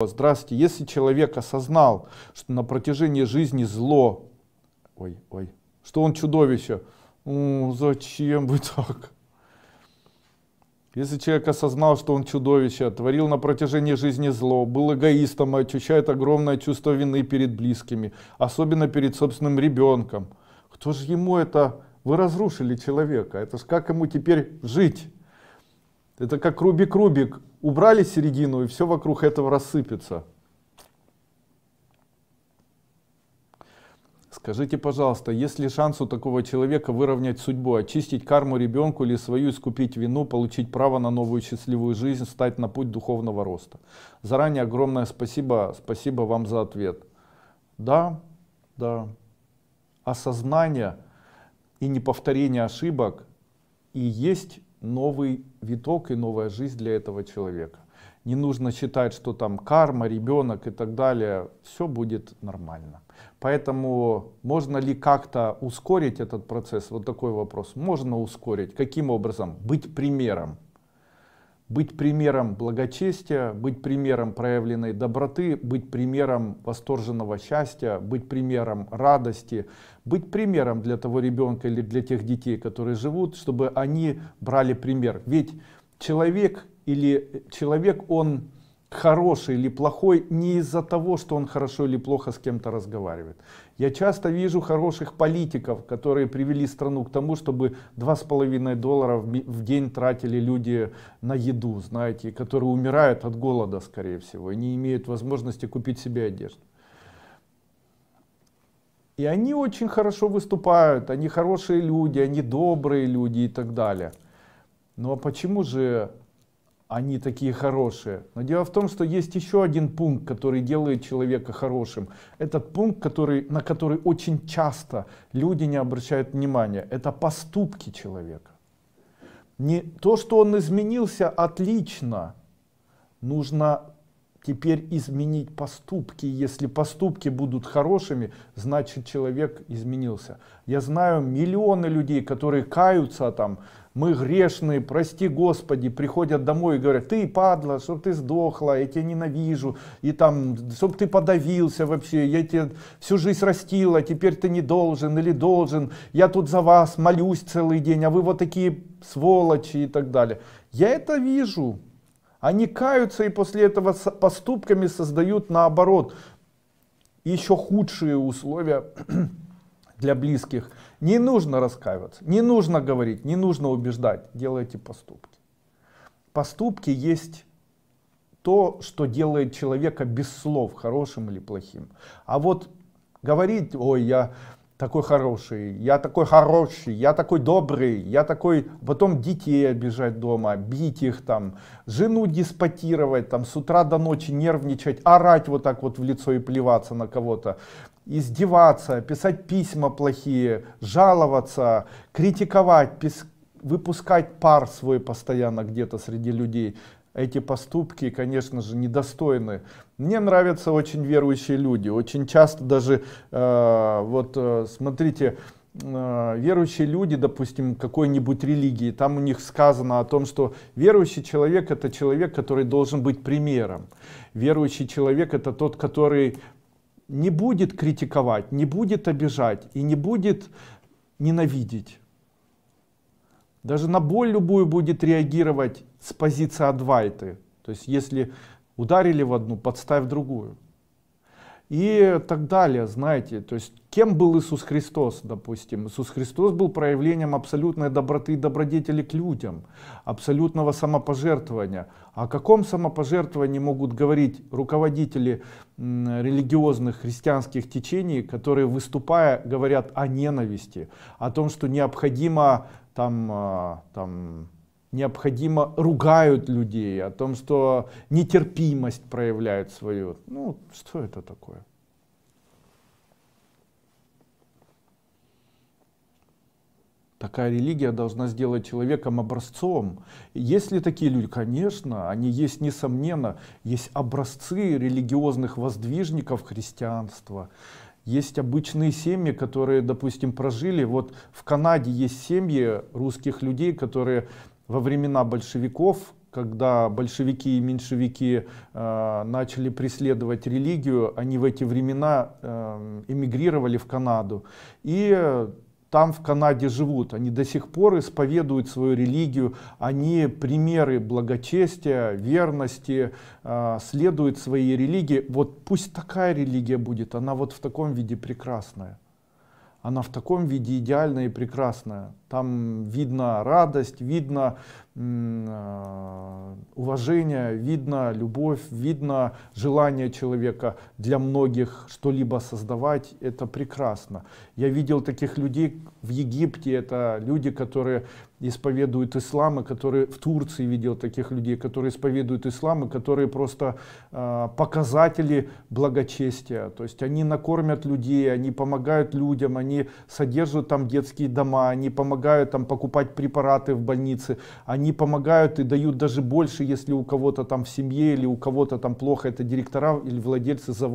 Здравствуйте. Если человек осознал, что на протяжении жизни зло, ой, ой, что он чудовище, ну, зачем вы так? Если человек осознал, что он чудовище, творил на протяжении жизни зло, был эгоистом и ощущает огромное чувство вины перед близкими, особенно перед собственным ребенком, кто же ему это? Вы разрушили человека, это же как ему теперь жить? Это как Рубик-Рубик. Убрали середину, и все вокруг этого рассыпется. Скажите, пожалуйста, есть ли шанс у такого человека выровнять судьбу, очистить карму ребенку или свою, искупить вину, получить право на новую счастливую жизнь, стать на путь духовного роста? Заранее огромное спасибо, спасибо вам за ответ. Да, да. Осознание и неповторение ошибок и есть новый виток и новая жизнь для этого человека. Не нужно считать, что там карма, ребенок и так далее. Все будет нормально. Поэтому можно ли как-то ускорить этот процесс? Вот такой вопрос. Можно ускорить. Каким образом? Быть примером быть примером благочестия, быть примером проявленной доброты, быть примером восторженного счастья, быть примером радости, быть примером для того ребенка или для тех детей, которые живут, чтобы они брали пример. Ведь человек или человек, он хороший или плохой не из-за того, что он хорошо или плохо с кем-то разговаривает. Я часто вижу хороших политиков, которые привели страну к тому, чтобы 2,5 доллара в день тратили люди на еду, знаете, которые умирают от голода, скорее всего, и не имеют возможности купить себе одежду. И они очень хорошо выступают, они хорошие люди, они добрые люди и так далее. Ну а почему же они такие хорошие. Но дело в том, что есть еще один пункт, который делает человека хорошим. Этот пункт, который, на который очень часто люди не обращают внимания, это поступки человека. Не то, что он изменился, отлично. Нужно теперь изменить поступки. Если поступки будут хорошими, значит человек изменился. Я знаю миллионы людей, которые каются там, мы грешные, прости Господи, приходят домой и говорят, ты падла, чтоб ты сдохла, я тебя ненавижу, и там, чтоб ты подавился вообще, я тебя всю жизнь растила, теперь ты не должен или должен, я тут за вас молюсь целый день, а вы вот такие сволочи и так далее. Я это вижу. Они каются и после этого поступками создают наоборот еще худшие условия для близких. Не нужно раскаиваться, не нужно говорить, не нужно убеждать. Делайте поступки. Поступки есть то, что делает человека без слов, хорошим или плохим. А вот говорить, ой, я такой хороший, я такой хороший, я такой добрый, я такой, потом детей обижать дома, бить их там, жену деспотировать, там с утра до ночи нервничать, орать вот так вот в лицо и плеваться на кого-то издеваться, писать письма плохие, жаловаться, критиковать, пис... выпускать пар свой постоянно где-то среди людей. Эти поступки, конечно же, недостойны. Мне нравятся очень верующие люди. Очень часто даже, э, вот э, смотрите, э, верующие люди, допустим, какой-нибудь религии, там у них сказано о том, что верующий человек это человек, который должен быть примером. Верующий человек это тот, который не будет критиковать, не будет обижать и не будет ненавидеть. Даже на боль любую будет реагировать с позиции адвайты. То есть если ударили в одну, подставь другую и так далее, знаете, то есть кем был Иисус Христос, допустим? Иисус Христос был проявлением абсолютной доброты и добродетели к людям, абсолютного самопожертвования. О каком самопожертвовании могут говорить руководители религиозных христианских течений, которые, выступая, говорят о ненависти, о том, что необходимо там, а, там необходимо ругают людей, о том, что нетерпимость проявляют свою. Ну, что это такое? Такая религия должна сделать человеком образцом. Есть ли такие люди? Конечно, они есть, несомненно. Есть образцы религиозных воздвижников христианства. Есть обычные семьи, которые, допустим, прожили. Вот в Канаде есть семьи русских людей, которые во времена большевиков, когда большевики и меньшевики э, начали преследовать религию, они в эти времена э, эмигрировали в Канаду. И там в Канаде живут, они до сих пор исповедуют свою религию, они примеры благочестия, верности, э, следуют своей религии. Вот пусть такая религия будет, она вот в таком виде прекрасная она в таком виде идеальная и прекрасная. Там видно радость, видно э, уважение, видно любовь, видно желание человека для многих что-либо создавать. Это прекрасно. Я видел таких людей в Египте. Это люди, которые исповедуют исламы, которые в Турции видел таких людей, которые исповедуют исламы, которые просто э, показатели благочестия. То есть они накормят людей, они помогают людям, они содержат там детские дома, они помогают там покупать препараты в больнице, они помогают и дают даже больше, если у кого-то там в семье или у кого-то там плохо, это директора или владельцы завода.